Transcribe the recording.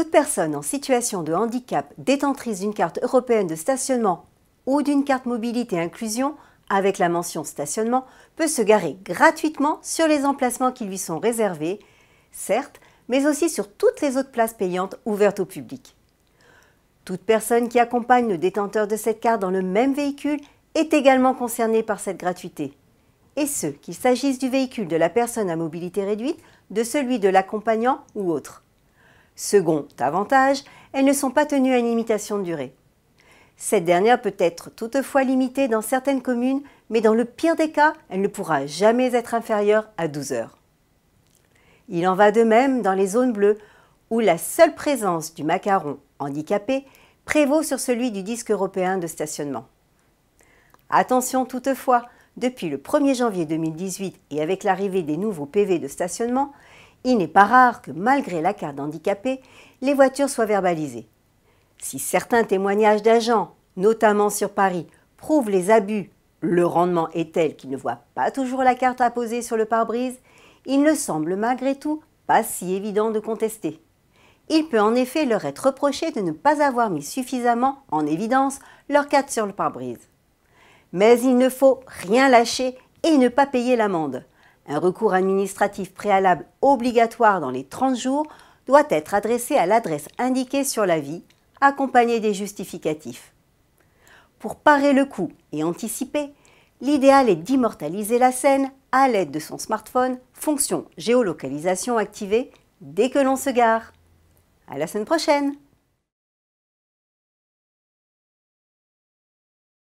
Toute personne en situation de handicap détentrice d'une carte européenne de stationnement ou d'une carte mobilité inclusion avec la mention stationnement peut se garer gratuitement sur les emplacements qui lui sont réservés, certes, mais aussi sur toutes les autres places payantes ouvertes au public. Toute personne qui accompagne le détenteur de cette carte dans le même véhicule est également concernée par cette gratuité. Et ce, qu'il s'agisse du véhicule de la personne à mobilité réduite, de celui de l'accompagnant ou autre. Second avantage, elles ne sont pas tenues à une limitation de durée. Cette dernière peut être toutefois limitée dans certaines communes, mais dans le pire des cas, elle ne pourra jamais être inférieure à 12 heures. Il en va de même dans les zones bleues, où la seule présence du macaron handicapé prévaut sur celui du disque européen de stationnement. Attention toutefois, depuis le 1er janvier 2018 et avec l'arrivée des nouveaux PV de stationnement, il n'est pas rare que, malgré la carte d'handicapé, les voitures soient verbalisées. Si certains témoignages d'agents, notamment sur Paris, prouvent les abus, le rendement est tel qu'ils ne voient pas toujours la carte à poser sur le pare-brise, il ne semble malgré tout pas si évident de contester. Il peut en effet leur être reproché de ne pas avoir mis suffisamment en évidence leur carte sur le pare-brise. Mais il ne faut rien lâcher et ne pas payer l'amende. Un recours administratif préalable obligatoire dans les 30 jours doit être adressé à l'adresse indiquée sur l'avis, accompagné des justificatifs. Pour parer le coup et anticiper, l'idéal est d'immortaliser la scène à l'aide de son smartphone, fonction géolocalisation activée dès que l'on se gare. À la semaine prochaine!